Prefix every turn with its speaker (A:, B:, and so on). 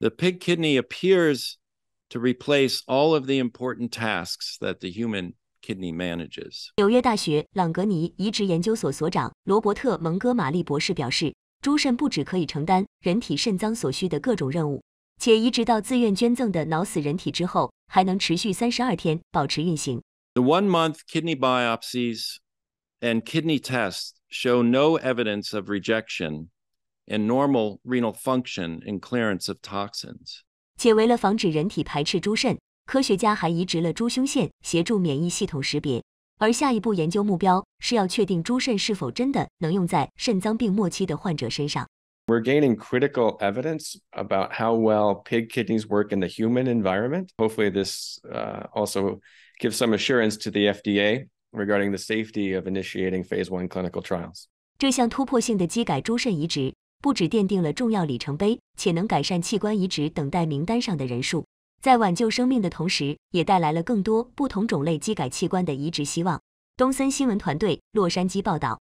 A: The pig kidney appears to replace all of the important tasks that the human kidney manages.
B: 纽约大学朗格尼移植研究所所长罗伯特·蒙哥马利博士表示，猪肾不只可以承担人体肾脏所需的各种任务，且移植到自愿捐赠的脑死人体之后，还能持续三十二天保持运行。
A: The one-month kidney biopsies and kidney tests show no evidence of rejection and normal renal function and clearance of
B: toxins. 且为了防止人体排斥猪肾，科学家还移植了猪胸腺，协助免疫系统识别。而下一步研究目标是要确定猪肾是否真的能用在肾脏病末期的患者身上。
C: We're gaining critical evidence about how well pig kidneys work in the human environment. Hopefully, this uh, also gives some assurance to the FDA regarding the safety of initiating phase one clinical trials.
B: 不止奠定了重要里程碑，且能改善器官移植等待名单上的人数，在挽救生命的同时，也带来了更多不同种类机改器官的移植希望。东森新闻团队洛杉矶报道。